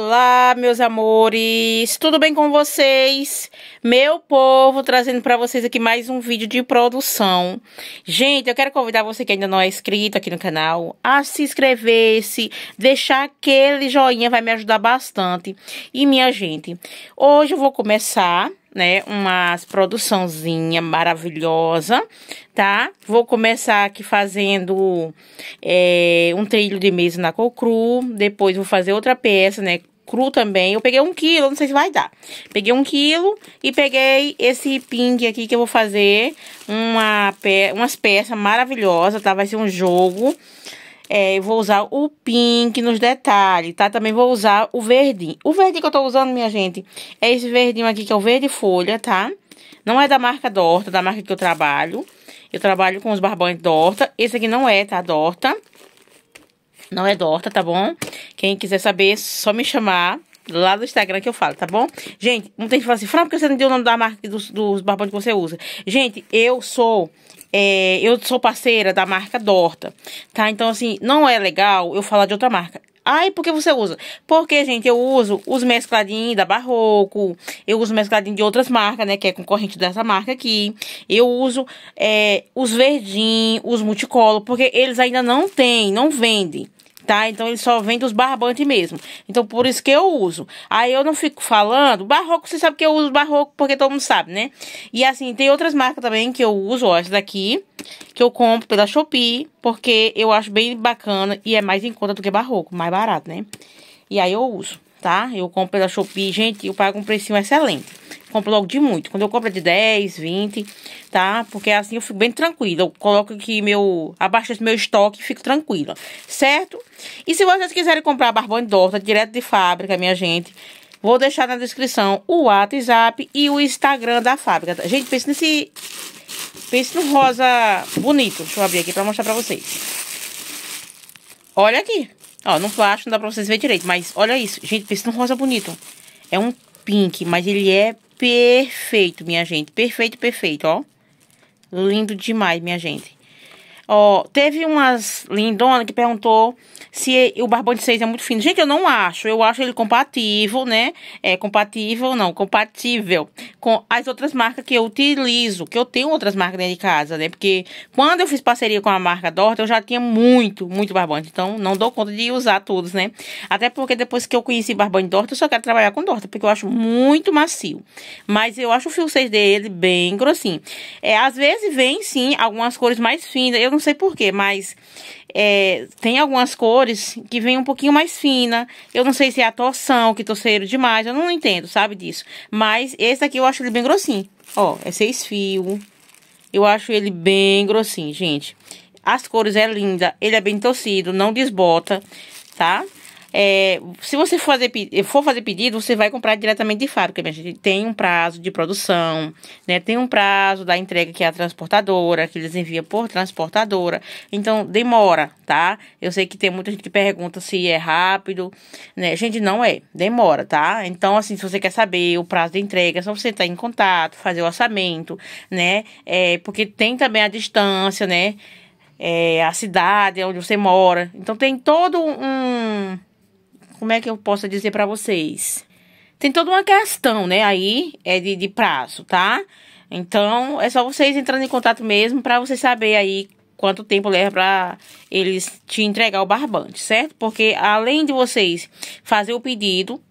Olá, meus amores, tudo bem com vocês? Meu povo, trazendo para vocês aqui mais um vídeo de produção. Gente, eu quero convidar você que ainda não é inscrito aqui no canal a se inscrever, se deixar aquele joinha, vai me ajudar bastante. E minha gente, hoje eu vou começar né? Umas produçãozinha maravilhosa, tá? Vou começar aqui fazendo é, um trilho de mesa na cor cru, depois vou fazer outra peça, né? Cru também, eu peguei um quilo, não sei se vai dar. Peguei um quilo e peguei esse ping aqui que eu vou fazer uma pe umas peças maravilhosas, tá? Vai ser um jogo é, eu vou usar o pink nos detalhes, tá? Também vou usar o verdinho. O verdinho que eu tô usando, minha gente, é esse verdinho aqui, que é o verde folha, tá? Não é da marca Dorta, da marca que eu trabalho. Eu trabalho com os barbantes Dorta. Esse aqui não é, tá? Dorta. Não é Dorta, tá bom? Quem quiser saber, só me chamar lá do Instagram que eu falo, tá bom? Gente, não tem que falar assim, Fran, por que você não deu o nome da marca dos, dos barbantes que você usa? Gente, eu sou é, eu sou parceira da marca Dorta, tá? Então, assim, não é legal eu falar de outra marca. Ai, por que você usa? Porque, gente, eu uso os mescladinhos da Barroco, eu uso mescladinho de outras marcas, né, que é concorrente dessa marca aqui. Eu uso é, os verdinhos, os multicolor, porque eles ainda não têm, não vendem tá? Então ele só vende os barbantes mesmo. Então por isso que eu uso. Aí eu não fico falando, barroco, você sabe que eu uso barroco porque todo mundo sabe, né? E assim, tem outras marcas também que eu uso, ó, essa daqui, que eu compro pela Shopee, porque eu acho bem bacana e é mais em conta do que barroco, mais barato, né? E aí eu uso, tá? Eu compro pela Shopee, gente, eu pago um precinho excelente compro logo de muito. Quando eu compro é de 10, 20, tá? Porque assim eu fico bem tranquila. Eu coloco aqui meu. abasteço meu estoque e fico tranquila, certo? E se vocês quiserem comprar barbone d'orta direto de fábrica, minha gente. Vou deixar na descrição o WhatsApp e o Instagram da fábrica. Tá? Gente, pense nesse. Pense no rosa bonito. Deixa eu abrir aqui pra mostrar pra vocês. Olha aqui. Ó, no plástico não dá pra vocês verem direito, mas olha isso. Gente, pense num rosa bonito. É um pink, mas ele é perfeito, minha gente. Perfeito, perfeito, ó. Lindo demais, minha gente. Ó, teve umas lindona que perguntou se o barbão de seis é muito fino. Gente, eu não acho. Eu acho ele compatível, né? É compatível, não, compatível com as outras marcas que eu utilizo, que eu tenho outras marcas dentro de casa, né? Porque quando eu fiz parceria com a marca Dorta, eu já tinha muito, muito barbante. Então, não dou conta de usar todos, né? Até porque depois que eu conheci barbante Dorta, eu só quero trabalhar com Dorta, porque eu acho muito macio. Mas eu acho o fio 6 dele bem grossinho. É, às vezes vem, sim, algumas cores mais finas. Eu não não sei porquê, mas é, tem algumas cores que vem um pouquinho mais fina. Eu não sei se é a torção, que torceu demais, eu não entendo, sabe disso. Mas esse aqui eu acho ele bem grossinho. Ó, é seis fios. Eu acho ele bem grossinho, gente. As cores é linda, ele é bem torcido, não desbota, tá? É, se você for fazer, for fazer pedido, você vai comprar diretamente de fábrica, minha gente. Tem um prazo de produção, né? Tem um prazo da entrega que é a transportadora, que eles enviam por transportadora. Então, demora, tá? Eu sei que tem muita gente que pergunta se é rápido, né? Gente, não é. Demora, tá? Então, assim, se você quer saber o prazo de entrega, é só você estar em contato, fazer o orçamento, né? É, porque tem também a distância, né? É, a cidade onde você mora. Então, tem todo um como é que eu posso dizer para vocês? Tem toda uma questão, né? Aí é de, de prazo, tá? Então é só vocês entrando em contato mesmo para você saber aí quanto tempo leva para eles te entregar o barbante, certo? Porque além de vocês fazer o pedido,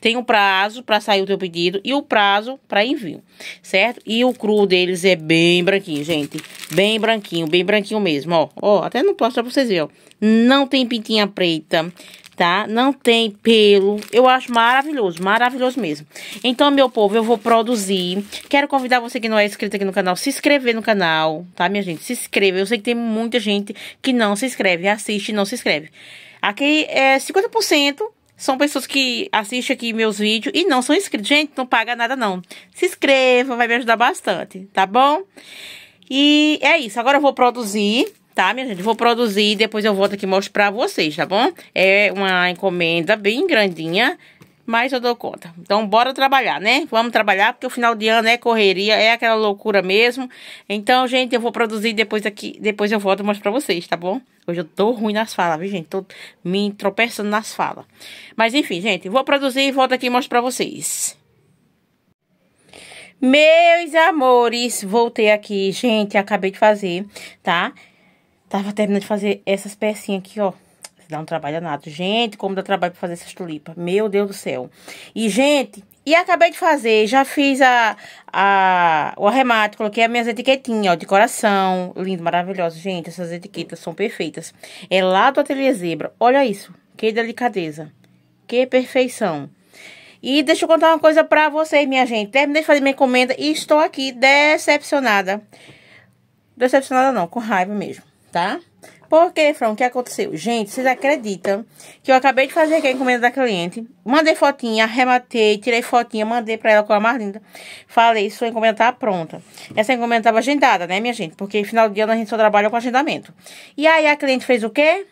tem o um prazo para sair o teu pedido e o prazo para envio, certo? E o cru deles é bem branquinho, gente, bem branquinho, bem branquinho mesmo, ó. Ó, até não posso para vocês verem, ó. Não tem pintinha preta, tá? Não tem pelo. Eu acho maravilhoso, maravilhoso mesmo. Então, meu povo, eu vou produzir. Quero convidar você que não é inscrito aqui no canal, se inscrever no canal, tá, minha gente? Se inscreva. Eu sei que tem muita gente que não se inscreve, assiste e não se inscreve. Aqui é 50% são pessoas que assistem aqui meus vídeos e não são inscritos. Gente, não paga nada não. Se inscreva, vai me ajudar bastante, tá bom? E é isso, agora eu vou produzir tá, minha gente? Vou produzir e depois eu volto aqui mostro pra vocês, tá bom? É uma encomenda bem grandinha, mas eu dou conta. Então, bora trabalhar, né? Vamos trabalhar, porque o final de ano é correria, é aquela loucura mesmo. Então, gente, eu vou produzir depois aqui, depois eu volto e mostro pra vocês, tá bom? Hoje eu tô ruim nas falas, viu, gente? Tô me tropeçando nas falas. Mas, enfim, gente, vou produzir e volto aqui e mostro pra vocês. Meus amores, voltei aqui, gente, acabei de fazer, tá? Tá? Tava terminando de fazer essas pecinhas aqui, ó. Dá um trabalho danado. Gente, como dá trabalho pra fazer essas tulipas. Meu Deus do céu. E, gente, e acabei de fazer. Já fiz a, a, o arremate. Coloquei as minhas etiquetinhas, ó, de coração. Lindo, maravilhoso. Gente, essas etiquetas são perfeitas. É lá do Ateliê Zebra. Olha isso. Que delicadeza. Que perfeição. E deixa eu contar uma coisa pra vocês, minha gente. Terminei de fazer minha encomenda e estou aqui decepcionada. Decepcionada não, com raiva mesmo tá? Porque, Fran, o que aconteceu? Gente, vocês acreditam que eu acabei de fazer aqui a encomenda da cliente. Mandei fotinha, arrematei, tirei fotinha, mandei pra ela com a mais linda. Falei, sua encomenda tá pronta. Essa encomenda tava agendada, né, minha gente? Porque final de ano a gente só trabalha com agendamento. E aí a cliente fez o quê?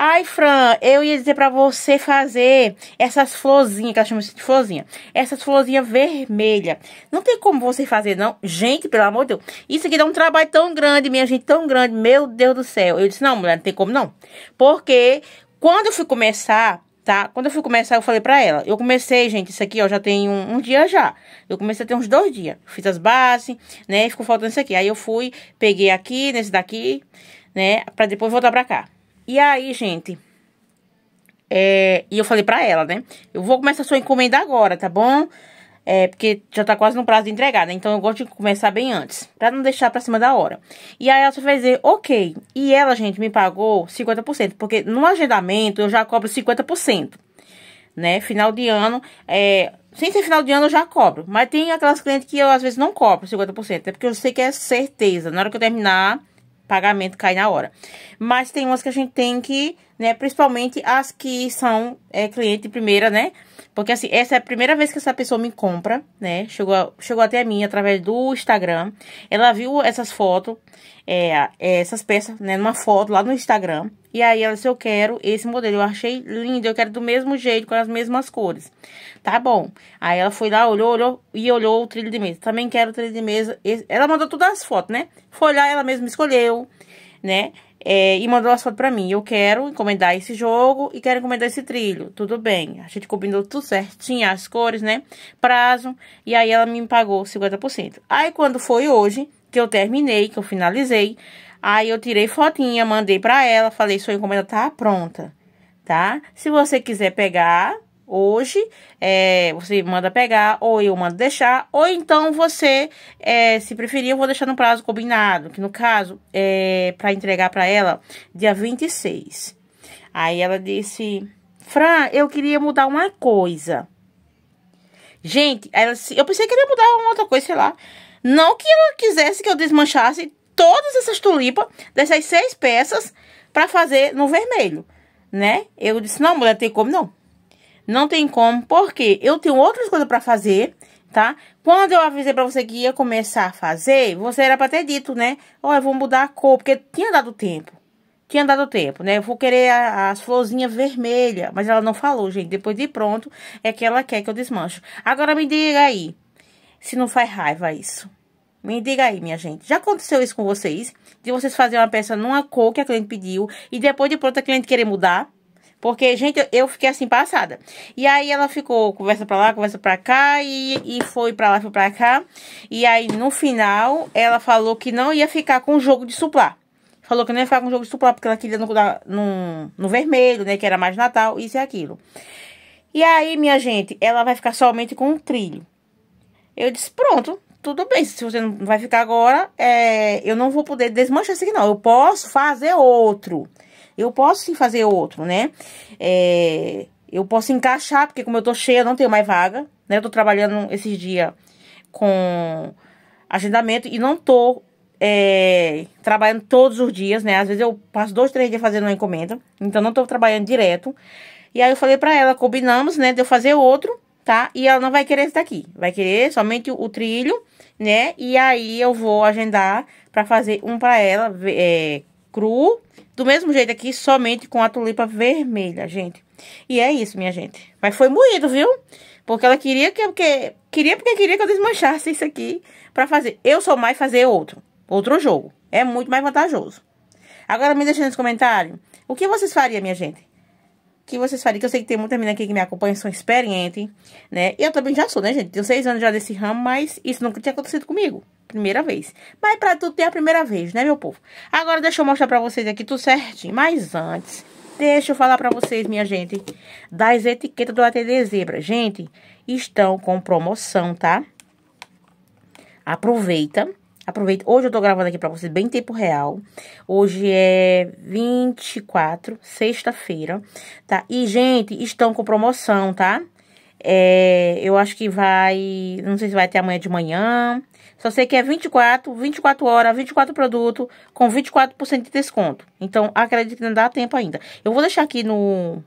Ai, Fran, eu ia dizer para você fazer essas florzinhas, que ela chama de florzinha. Essas florzinhas vermelhas. Não tem como você fazer, não. Gente, pelo amor de Deus. Isso aqui dá um trabalho tão grande, minha gente, tão grande. Meu Deus do céu. Eu disse, não, mulher, não tem como, não. Porque quando eu fui começar, tá? Quando eu fui começar, eu falei pra ela. Eu comecei, gente, isso aqui, ó, já tem um, um dia já. Eu comecei a ter uns dois dias. Fiz as bases, né? Ficou faltando isso aqui. Aí eu fui, peguei aqui, nesse daqui, né? Pra depois voltar pra cá. E aí, gente. É, e eu falei pra ela, né? Eu vou começar a sua encomenda agora, tá bom? É, porque já tá quase no prazo de entregada, né? então eu gosto de começar bem antes, pra não deixar pra cima da hora. E aí ela só vai dizer, ok. E ela, gente, me pagou 50%, porque no agendamento eu já cobro 50%, né? Final de ano, é, sem ser final de ano eu já cobro, mas tem aquelas clientes que eu às vezes não cobro 50%, é porque eu sei que é certeza, na hora que eu terminar pagamento cai na hora. Mas tem umas que a gente tem que, né, principalmente as que são é, cliente primeira, né? Porque, assim, essa é a primeira vez que essa pessoa me compra, né? Chegou, a, chegou até mim através do Instagram. Ela viu essas fotos, é, é, essas peças, né? Numa foto lá no Instagram. E aí ela disse, eu quero esse modelo. Eu achei lindo, eu quero do mesmo jeito, com as mesmas cores. Tá bom. Aí ela foi lá, olhou, olhou e olhou o trilho de mesa. Também quero o trilho de mesa. Ela mandou todas as fotos, né? Foi lá, ela mesma escolheu, né? É, e mandou as fotos pra mim. Eu quero encomendar esse jogo e quero encomendar esse trilho. Tudo bem. A gente combinou tudo certinho, as cores, né? Prazo. E aí ela me pagou 50%. Aí quando foi hoje, que eu terminei, que eu finalizei, aí eu tirei fotinha, mandei pra ela, falei, sua encomenda tá pronta, tá? Se você quiser pegar, hoje, é, você manda pegar, ou eu mando deixar, ou então você, é, se preferir, eu vou deixar no prazo combinado, que no caso é para entregar para ela dia 26. Aí ela disse: Fran, eu queria mudar uma coisa. Gente, ela, eu pensei que ia mudar uma outra coisa, sei lá. Não que ela quisesse que eu desmanchasse todas essas tulipas, dessas seis peças, para fazer no vermelho, né? Eu disse: Não, mulher, tem como não. Não tem como, porque eu tenho outras coisas para fazer, tá? Quando eu avisei pra você que ia começar a fazer, você era pra ter dito, né? Olha, eu vou mudar a cor, porque tinha dado tempo. Tinha dado tempo, né? Eu vou querer a, as florzinhas vermelhas, mas ela não falou, gente. Depois de pronto, é que ela quer que eu desmanche. Agora me diga aí, se não faz raiva isso. Me diga aí, minha gente. Já aconteceu isso com vocês? De vocês fazerem uma peça numa cor que a cliente pediu e depois de pronto a cliente querer mudar? Porque, gente, eu fiquei assim, passada. E aí ela ficou, conversa pra lá, conversa pra cá, e, e foi pra lá, foi pra cá. E aí, no final, ela falou que não ia ficar com o jogo de suplá. Falou que não ia ficar com o jogo de suplá, porque ela queria no, no, no vermelho, né? Que era mais Natal, isso e aquilo. E aí, minha gente, ela vai ficar somente com um trilho. Eu disse, pronto, tudo bem. Se você não vai ficar agora, é, eu não vou poder desmanchar esse aqui, não. Eu posso fazer outro. Eu posso sim fazer outro, né? É, eu posso encaixar, porque como eu tô cheia, não tenho mais vaga, né? Eu tô trabalhando esses dias com agendamento e não tô é, trabalhando todos os dias, né? Às vezes eu passo dois, três dias fazendo uma encomenda, então não tô trabalhando direto. E aí eu falei pra ela, combinamos, né, de eu fazer outro, tá? E ela não vai querer esse daqui, vai querer somente o, trilho, né? E aí eu vou agendar pra fazer um pra ela, é, cru, do mesmo jeito aqui, somente com a tulipa vermelha, gente. E é isso, minha gente. Mas foi moído, viu? Porque ela queria que, queria porque queria que eu desmanchasse isso aqui para fazer. Eu sou mais fazer outro, outro jogo. É muito mais vantajoso. Agora me deixa nos comentários o que vocês fariam, minha gente. O que vocês fariam? Que eu sei que tem muita menina aqui que me acompanha, são experientes, né? Eu também já sou, né, gente? Tenho seis anos já desse ramo, mas isso nunca tinha acontecido comigo primeira vez. Mas para tudo tem a primeira vez, né, meu povo? Agora deixa eu mostrar para vocês aqui tudo certinho. Mas antes, deixa eu falar para vocês, minha gente, das etiquetas do ATD Zebra. Gente, estão com promoção, tá? Aproveita. Aproveita. Hoje eu tô gravando aqui para vocês bem em tempo real. Hoje é 24, sexta-feira, tá? E, gente, estão com promoção, tá? É, eu acho que vai. Não sei se vai até amanhã de manhã. Só sei que é 24, 24 horas, 24 produtos, com 24% de desconto. Então, acredito que não dá tempo ainda. Eu vou deixar aqui no.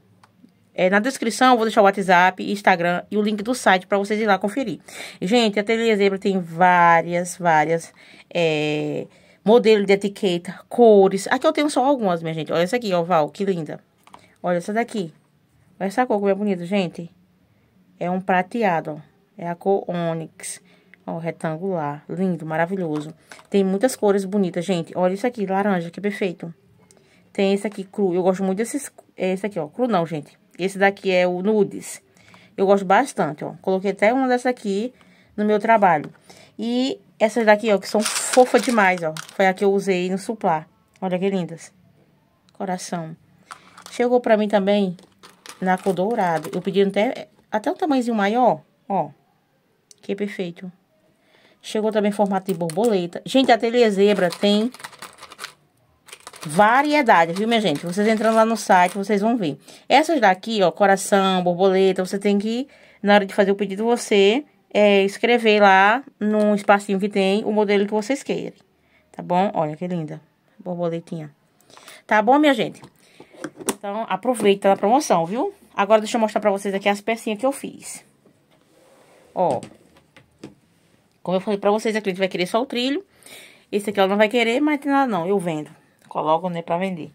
É, na descrição, vou deixar o WhatsApp, Instagram e o link do site para vocês ir lá conferir. Gente, a Ateliê Zebra tem várias, várias. É, modelo de etiqueta, cores. Aqui eu tenho só algumas, minha gente. Olha essa aqui, ó, Val, que linda. Olha essa daqui. Olha essa cor como é bonita, gente. É um prateado, ó. é a cor ônix, ó, retangular, lindo, maravilhoso. Tem muitas cores bonitas, gente. Olha isso aqui, laranja, que perfeito. Tem esse aqui cru, eu gosto muito desses, é esse aqui, ó, cru não, gente. Esse daqui é o nudes. Eu gosto bastante, ó. Coloquei até uma dessa aqui no meu trabalho. E essas daqui, ó, que são fofa demais, ó. Foi a que eu usei no suplá. Olha que lindas. Coração. Chegou pra mim também na cor dourado. Eu pedi até até um tamanhozinho maior, ó. Que perfeito. Chegou também em formato de borboleta. Gente, a telha zebra tem variedade, viu, minha gente? Vocês entrando lá no site, vocês vão ver. Essas daqui, ó, coração, borboleta, você tem que, na hora de fazer o pedido, você é, escrever lá no espacinho que tem o modelo que vocês querem. Tá bom? Olha que linda. Borboletinha. Tá bom, minha gente? Então, aproveita a promoção, viu? Agora, deixa eu mostrar pra vocês aqui as pecinhas que eu fiz. Ó. Como eu falei pra vocês, a cliente vai querer só o trilho. Esse aqui ela não vai querer, mas tem nada não, eu vendo. Coloco, né, pra vender.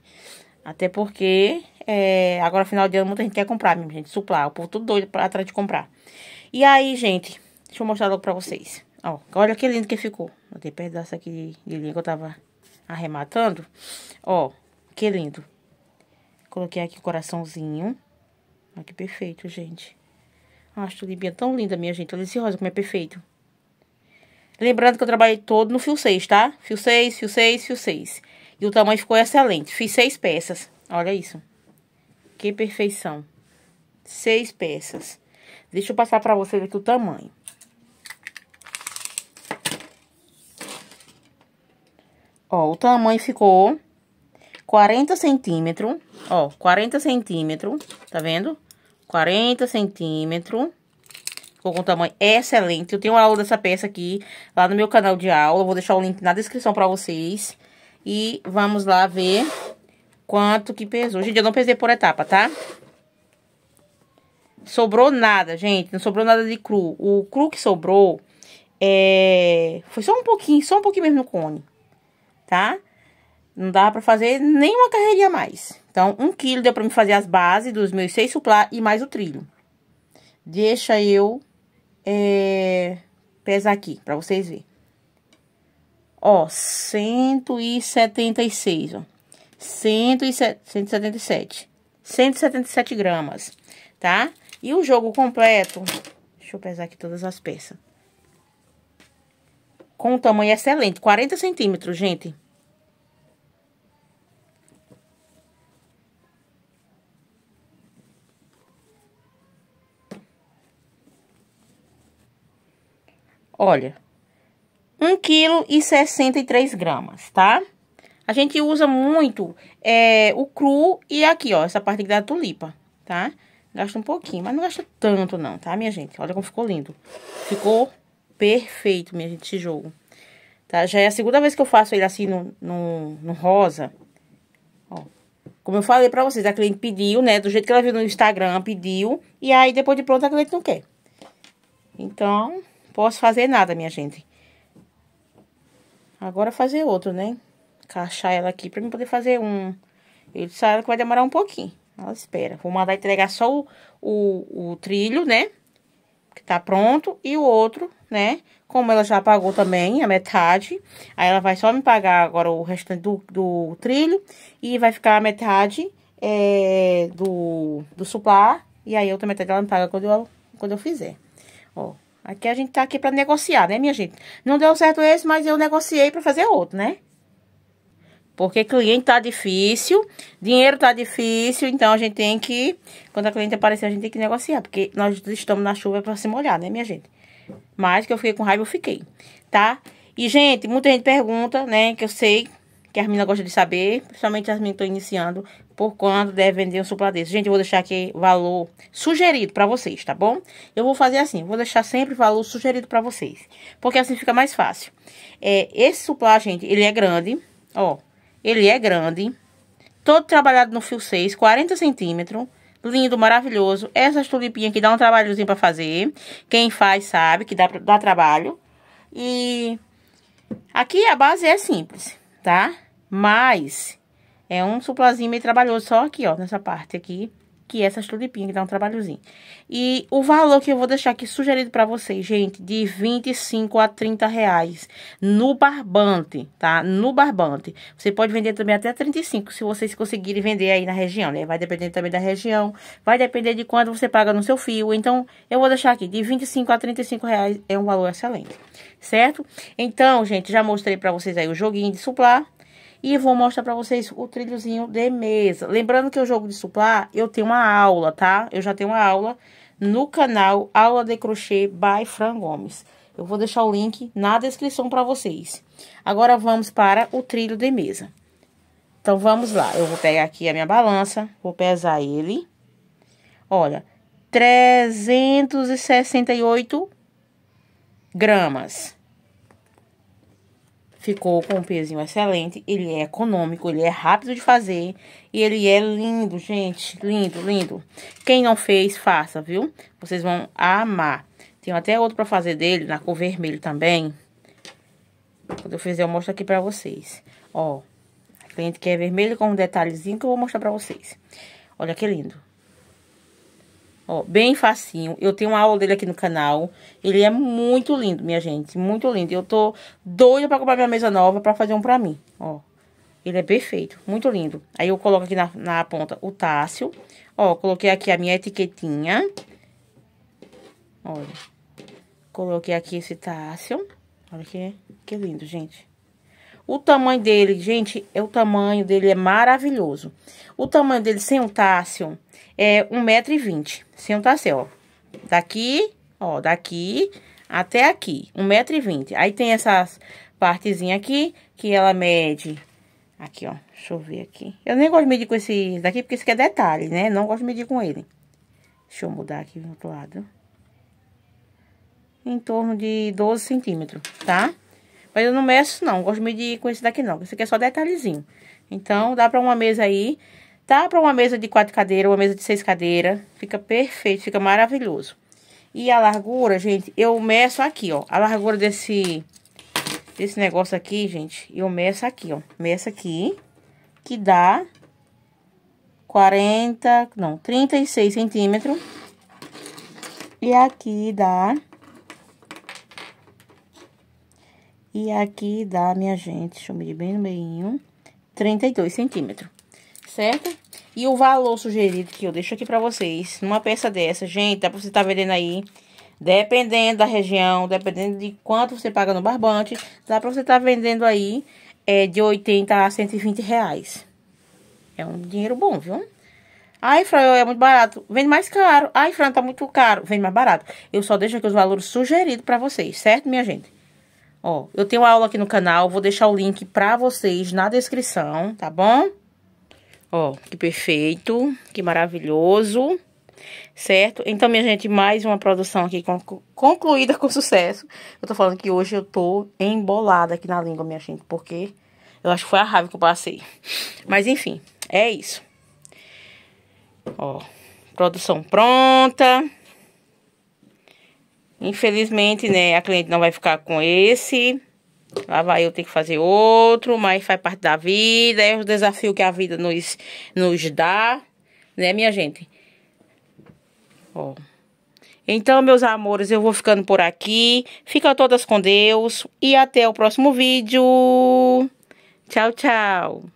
Até porque, é, agora final de ano, muita gente quer comprar mesmo, gente. Suplar, o povo todo doido pra, atrás de comprar. E aí, gente, deixa eu mostrar logo pra vocês. Ó, olha que lindo que ficou. Botei pedaço aqui de, de linha que eu tava arrematando. Ó, que lindo. Coloquei aqui o coraçãozinho. Olha que perfeito, gente. Acho a tulipinha tão linda, minha gente. Olha esse rosa como é perfeito. Lembrando que eu trabalhei todo no fio 6, tá? Fio 6, fio 6, fio 6. E o tamanho ficou excelente. Fiz seis peças. Olha isso. Que perfeição. Seis peças. Deixa eu passar pra vocês aqui o tamanho. Ó, o tamanho ficou 40 centímetros. Ó, 40 centímetros. Tá vendo? 40 centímetros. Ficou com um tamanho excelente. Eu tenho uma aula dessa peça aqui lá no meu canal de aula. Vou deixar o link na descrição pra vocês. E vamos lá ver quanto que pesou. Gente, eu não pesei por etapa, tá? Sobrou nada, gente. Não sobrou nada de cru. O cru que sobrou é... foi só um pouquinho, só um pouquinho mesmo no cone, tá? Não dava pra fazer nenhuma carreirinha a mais. Então, um quilo deu para me fazer as bases dos meus seis suplá e mais o trilho. Deixa eu é, pesar aqui para vocês verem. Ó, 176, ó. 177. 177 gramas, tá? E o jogo completo, deixa eu pesar aqui todas as peças. Com um tamanho excelente, 40 centímetros, gente. Olha, 1,63 kg, tá? A gente usa muito é, o cru e aqui, ó, essa parte da tulipa, tá? Gasta um pouquinho, mas não gasta tanto não, tá, minha gente? Olha como ficou lindo. Ficou perfeito, minha gente, esse jogo. Tá? Já é a segunda vez que eu faço ele assim no, no, no rosa. Ó. Como eu falei pra vocês, a cliente pediu, né? Do jeito que ela viu no Instagram, pediu. E aí, depois de pronto, a cliente não quer. Então, posso fazer nada, minha gente. Agora fazer outro, né? Encaixar ela aqui pra mim poder fazer um. Ele sabe que vai demorar um pouquinho. Ela espera. Vou mandar entregar só o, o, o trilho, né? Que tá pronto. E o outro, né? Como ela já pagou também a metade. Aí ela vai só me pagar agora o restante do, do trilho. E vai ficar a metade é, do, do suplar. E aí outra metade ela me paga quando eu, quando eu fizer. Ó. Aqui a gente tá aqui pra negociar, né, minha gente? Não deu certo esse, mas eu negociei pra fazer outro, né? Porque cliente tá difícil, dinheiro tá difícil, então a gente tem que... Quando a cliente aparecer, a gente tem que negociar, porque nós estamos na chuva pra se molhar, né, minha gente? Mas que eu fiquei com raiva, eu fiquei, tá? E, gente, muita gente pergunta, né, que eu sei que as meninas gostam de saber, principalmente as meninas que estão iniciando, por quanto deve vender um desse. Gente, eu vou deixar aqui valor sugerido para vocês, tá bom? Eu vou fazer assim, vou deixar sempre valor sugerido para vocês, porque assim fica mais fácil. É, esse suplá, gente, ele é grande, ó, ele é grande, todo trabalhado no fio 6, 40 centímetros, lindo, maravilhoso. Essas tulipinhas aqui dá um trabalhozinho para fazer, quem faz sabe que dá, dá trabalho. E aqui a base é simples, tá? Mas é um suplazinho meio trabalhoso, só aqui, ó, nessa parte aqui, que é essas tulipinhas, que dá um trabalhozinho. E o valor que eu vou deixar aqui sugerido para vocês, gente, de 25 a 30 reais no barbante, tá? No barbante. Você pode vender também até 35, se vocês conseguirem vender aí na região, né? Vai depender também da região, vai depender de quanto você paga no seu fio. Então, eu vou deixar aqui, de 25 a 35 reais é um valor excelente, certo? Então, gente, já mostrei para vocês aí o joguinho de suplar e vou mostrar pra vocês o trilhozinho de mesa. Lembrando que o jogo de suplá, eu tenho uma aula, tá? Eu já tenho uma aula no canal Aula de Crochê by Fran Gomes. Eu vou deixar o link na descrição pra vocês. Agora, vamos para o trilho de mesa. Então, vamos lá. Eu vou pegar aqui a minha balança, vou pesar ele. Olha, 368 gramas. Ficou com um pezinho excelente, ele é econômico, ele é rápido de fazer e ele é lindo, gente, lindo, lindo. Quem não fez, faça, viu? Vocês vão amar. Tem até outro pra fazer dele, na cor vermelho também. Quando eu fizer, eu mostro aqui pra vocês. Ó, a cliente quer vermelho com um detalhezinho que eu vou mostrar pra vocês. Olha que lindo. Ó, bem facinho. Eu tenho uma aula dele aqui no canal. Ele é muito lindo, minha gente. Muito lindo. Eu tô doida pra comprar minha mesa nova pra fazer um pra mim, ó. Ele é perfeito, muito lindo. Aí eu coloco aqui na, na ponta o tássio. Ó, coloquei aqui a minha etiquetinha. Olha. Coloquei aqui esse tássio. Olha que, que lindo, gente. O tamanho dele, gente, é o tamanho dele é maravilhoso. O tamanho dele sem o tássio é 1,20m. Sem o tássio, ó. Daqui, ó, daqui até aqui, 1,20m. Aí tem essas partezinha aqui, que ela mede... Aqui, ó, deixa eu ver aqui. Eu nem gosto de medir com esse daqui, porque isso aqui é detalhe, né? Não gosto de medir com ele. Deixa eu mudar aqui do outro lado. Em torno de 12 centímetros, tá? Tá? Mas eu não meço, não. Gosto muito de ir com esse daqui, não. Esse aqui é só detalhezinho. Então, dá pra uma mesa aí. Dá pra uma mesa de quatro cadeiras, uma mesa de seis cadeiras. Fica perfeito, fica maravilhoso. E a largura, gente, eu meço aqui, ó. A largura desse, desse negócio aqui, gente, eu meço aqui, ó. Meço aqui, que dá 40, não, 36 centímetros. E aqui dá E aqui dá, minha gente, deixa eu medir bem no meio, 32 centímetros, certo? E o valor sugerido que eu deixo aqui pra vocês, numa peça dessa, gente, dá pra você tá vendendo aí, dependendo da região, dependendo de quanto você paga no barbante, dá pra você tá vendendo aí é, de 80 a 120 reais. É um dinheiro bom, viu? Ai, Fran, é muito barato. Vende mais caro. Ai, Fran, tá muito caro. Vende mais barato. Eu só deixo aqui os valores sugeridos pra vocês, certo, minha gente? Ó, eu tenho aula aqui no canal, vou deixar o link pra vocês na descrição, tá bom? Ó, que perfeito, que maravilhoso, certo? Então, minha gente, mais uma produção aqui concluída com sucesso. Eu tô falando que hoje eu tô embolada aqui na língua, minha gente, porque eu acho que foi a raiva que eu passei. Mas, enfim, é isso. Ó, produção pronta. Infelizmente, né, a cliente não vai ficar com esse. Lá vai eu ter que fazer outro, mas faz parte da vida, é o desafio que a vida nos, nos dá, né, minha gente? Ó. Então, meus amores, eu vou ficando por aqui. Fica todas com Deus e até o próximo vídeo. Tchau, tchau.